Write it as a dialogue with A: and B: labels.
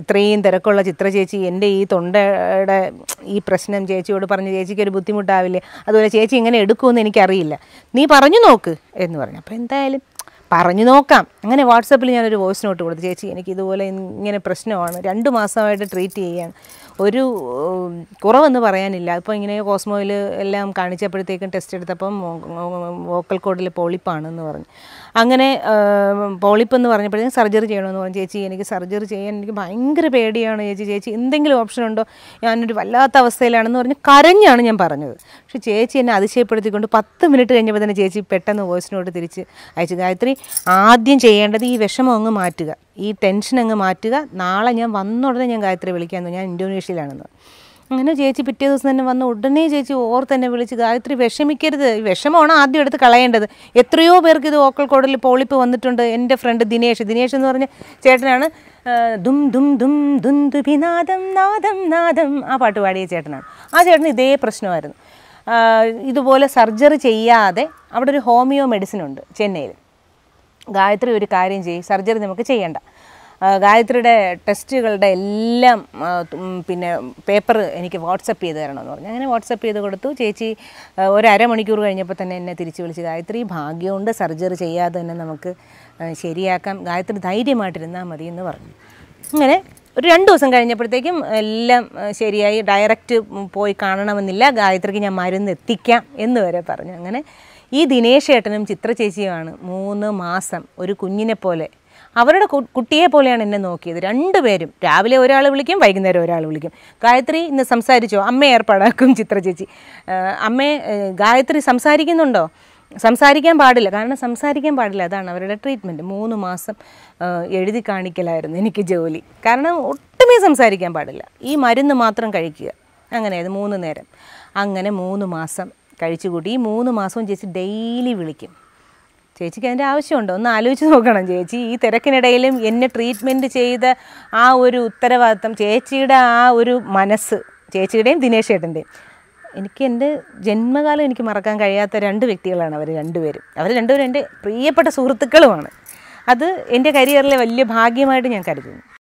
A: ഇത്രയും തിരക്കുള്ള ചിത്ര ചേച്ചി എൻ്റെ ഈ തൊണ്ടയുടെ ഈ പ്രശ്നം ചേച്ചിയോട് പറഞ്ഞ് ചേച്ചിക്ക് ഒരു ബുദ്ധിമുട്ടാവില്ലേ അതുപോലെ ചേച്ചി ഇങ്ങനെ എടുക്കുമെന്ന് എനിക്കറിയില്ല നീ പറഞ്ഞു നോക്ക് എന്ന് പറഞ്ഞു അപ്പോൾ എന്തായാലും പറഞ്ഞു നോക്കാം അങ്ങനെ വാട്സപ്പിൽ ഞാനൊരു വോയിസ് നോട്ട് കൊടുത്തു ചേച്ചി എനിക്ക് ഇതുപോലെ ഇങ്ങനെ പ്രശ്നമാണ് രണ്ട് മാസമായിട്ട് ട്രീറ്റ് ചെയ്യാൻ ഒരു കുറവെന്ന് പറയാനില്ല ഇപ്പോൾ ഇങ്ങനെ കോസ്മോയിൽ എല്ലാം കാണിച്ചപ്പോഴത്തേക്കും ടെസ്റ്റ് എടുത്തപ്പം വോക്കൽ കോഡിൽ പോളിപ്പാണെന്ന് പറഞ്ഞു അങ്ങനെ പോളിപ്പെന്ന് പറഞ്ഞപ്പോഴത്തേക്കും സർജറി ചെയ്യണമെന്ന് പറഞ്ഞു ചേച്ചി എനിക്ക് സർജറി ചെയ്യാൻ എനിക്ക് ഭയങ്കര പേടിയാണ് ചേച്ചി ചേച്ചി എന്തെങ്കിലും ഓപ്ഷൻ ഉണ്ടോ ഞാനൊരു വല്ലാത്ത അവസ്ഥയിലാണെന്ന് പറഞ്ഞ് കരഞ്ഞാണ് ഞാൻ പറഞ്ഞത് പക്ഷേ ചേച്ചി എന്നെ അതിശയപ്പെടുത്തിക്കൊണ്ട് പത്ത് മിനിറ്റ് കഴിഞ്ഞപ്പോൾ തന്നെ ചേച്ചി പെട്ടെന്ന് വോയിസിനോട് തിരിച്ച് അയച്ചു ഗായത്രി ആദ്യം ചെയ്യേണ്ടത് ഈ വിഷമം അങ്ങ് മാറ്റുക ഈ ടെൻഷൻ അങ്ങ് മാറ്റുക നാളെ ഞാൻ വന്ന ഉടനെ ഞാൻ ഗായത്രി വിളിക്കാമെന്ന് ഞാൻ ഇന്തോനേഷ്യയിലാണെന്ന് അങ്ങനെ ചേച്ചി പിറ്റേ ദിവസം തന്നെ വന്ന് ഉടനെ ചേച്ചി ഓർത്ത് തന്നെ വിളിച്ച് ഗായത്രി വിഷമിക്കരുത് വിഷമമാണ് ആദ്യം എടുത്ത് കളയേണ്ടത് എത്രയോ പേർക്ക് ഇത് ഓക്കൽ കോടലിൽ പോളിപ്പ് വന്നിട്ടുണ്ട് എൻ്റെ ഫ്രണ്ട് ദിനേഷ് ദിനേഷ് എന്ന് പറഞ്ഞ ചേട്ടനാണ് ദും ദും ദും ദും ദുബിനാദം നാദം നാദം ആ പാട്ട് പാടിയ ചേട്ടനാണ് ആ ചേട്ടന് ഇതേ പ്രശ്നമായിരുന്നു ഇതുപോലെ സർജറി ചെയ്യാതെ അവിടെ ഒരു ഹോമിയോ മെഡിസിൻ ഉണ്ട് ചെന്നൈയിൽ ഗായത്രി ഒരു കാര്യം ചെയ്യും സർജറി നമുക്ക് ചെയ്യേണ്ട ഗായത്രിയുടെ ടെസ്റ്റുകളുടെ എല്ലാം പിന്നെ പേപ്പർ എനിക്ക് വാട്സപ്പ് ചെയ്ത് എന്ന് പറഞ്ഞു അങ്ങനെ വാട്സപ്പ് ചെയ്ത് കൊടുത്തു ചേച്ചി ഒരമണിക്കൂർ കഴിഞ്ഞപ്പോൾ തന്നെ എന്നെ തിരിച്ചു വിളിച്ച് ഗായത്രി ഭാഗ്യമുണ്ട് സർജറി ചെയ്യാതെ തന്നെ നമുക്ക് ശരിയാക്കാം ഗായത്രി ധൈര്യമായിട്ടിരുന്നാൽ മതി എന്ന് പറഞ്ഞു അങ്ങനെ ഒരു രണ്ട് ദിവസം കഴിഞ്ഞപ്പോഴത്തേക്കും എല്ലാം ശരിയായി ഡയറക്റ്റ് പോയി കാണണമെന്നില്ല ഗായത്രിക്ക് ഞാൻ മരുന്ന് എത്തിക്കാം എന്ന് വരെ പറഞ്ഞു അങ്ങനെ ഈ ദിനേശ് ഏട്ടനും ചിത്ര ചേച്ചിയുമാണ് മൂന്ന് മാസം ഒരു കുഞ്ഞിനെ പോലെ അവരുടെ കുട്ടിയെ പോലെയാണ് എന്നെ നോക്കിയത് രണ്ടുപേരും രാവിലെ ഒരാൾ വിളിക്കും വൈകുന്നേരം ഒരാൾ വിളിക്കും ഗായത്രി ഇന്ന് സംസാരിച്ചോ അമ്മ ഏർപ്പാടാക്കും ചിത്ര ചേച്ചി അമ്മേ ഗായത്രി സംസാരിക്കുന്നുണ്ടോ സംസാരിക്കാൻ പാടില്ല കാരണം സംസാരിക്കാൻ പാടില്ല അതാണ് അവരുടെ ട്രീറ്റ്മെൻറ്റ് മൂന്ന് മാസം എഴുതി കാണിക്കലായിരുന്നു എനിക്ക് ജോലി കാരണം ഒട്ടുമേ സംസാരിക്കാൻ പാടില്ല ഈ മരുന്ന് മാത്രം കഴിക്കുക അത് മൂന്ന് നേരം അങ്ങനെ മൂന്ന് മാസം കഴിച്ചുകൂട്ടി ഈ മൂന്ന് മാസവും ചേച്ചി ഡെയിലി വിളിക്കും ചേച്ചിക്ക് അതിൻ്റെ ആവശ്യമുണ്ടോ ഒന്ന് ആലോചിച്ച് നോക്കണം ചേച്ചി ഈ തിരക്കിനിടയിലും എന്നെ ട്രീറ്റ്മെൻറ്റ് ചെയ്ത ആ ഒരു ഉത്തരവാദിത്തം ചേച്ചിയുടെ ആ ഒരു മനസ്സ് ചേച്ചിയുടെയും ദിനേശ് ഏട്ടൻ്റെയും എനിക്ക് എൻ്റെ ജന്മകാലം എനിക്ക് മറക്കാൻ കഴിയാത്ത രണ്ട് വ്യക്തികളാണ് അവർ രണ്ടുപേരും അവർ രണ്ടുപേരും എൻ്റെ പ്രിയപ്പെട്ട സുഹൃത്തുക്കളുമാണ് അത് എൻ്റെ കരിയറിലെ വലിയ ഭാഗ്യമായിട്ട് ഞാൻ കരുതുന്നു